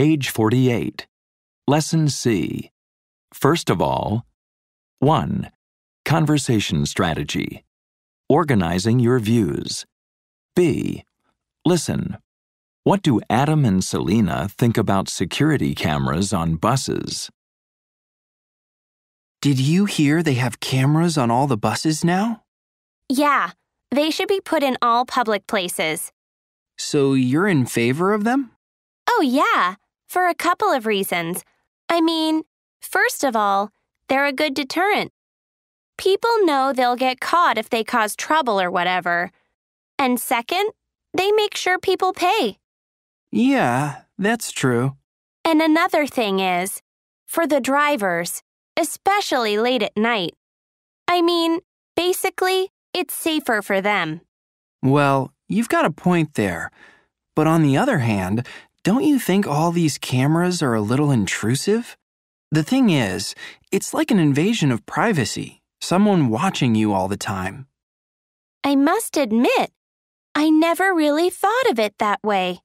Page 48. Lesson C. First of all, 1. Conversation strategy. Organizing your views. B. Listen. What do Adam and Selena think about security cameras on buses? Did you hear they have cameras on all the buses now? Yeah, they should be put in all public places. So you're in favor of them? Oh, yeah. For a couple of reasons. I mean, first of all, they're a good deterrent. People know they'll get caught if they cause trouble or whatever. And second, they make sure people pay. Yeah, that's true. And another thing is, for the drivers, especially late at night. I mean, basically, it's safer for them. Well, you've got a point there. But on the other hand, don't you think all these cameras are a little intrusive? The thing is, it's like an invasion of privacy, someone watching you all the time. I must admit, I never really thought of it that way.